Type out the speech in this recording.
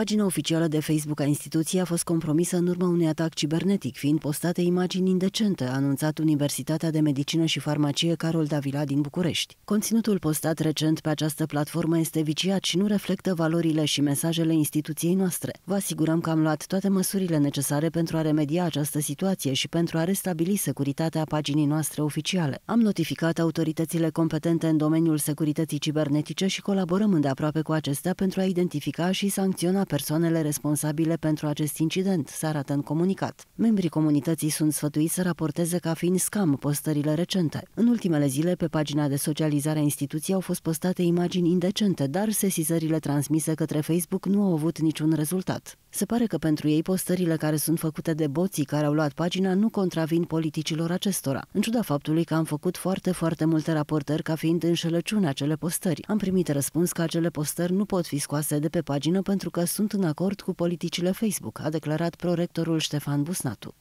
Pagina oficială de Facebook a instituției a fost compromisă în urma unui atac cibernetic, fiind postate imagini indecente, a anunțat Universitatea de Medicină și Farmacie Carol Davila din București. Conținutul postat recent pe această platformă este viciat și nu reflectă valorile și mesajele instituției noastre. Vă asigurăm că am luat toate măsurile necesare pentru a remedia această situație și pentru a restabili securitatea paginii noastre oficiale. Am notificat autoritățile competente în domeniul securității cibernetice și colaborăm îndeaproape cu acestea pentru a identifica și sancționa persoanele responsabile pentru acest incident, se arată în comunicat. Membrii comunității sunt sfătuiți să raporteze ca fiind scam postările recente. În ultimele zile, pe pagina de socializare a instituției au fost postate imagini indecente, dar sesizările transmise către Facebook nu au avut niciun rezultat. Se pare că pentru ei postările care sunt făcute de boții care au luat pagina nu contravin politicilor acestora. În ciuda faptului că am făcut foarte, foarte multe raportări ca fiind înșelăciune acele postări, am primit răspuns că acele postări nu pot fi scoase de pe pagină pentru că sunt sunt în acord cu politicile Facebook, a declarat prorectorul Ștefan Busnatu.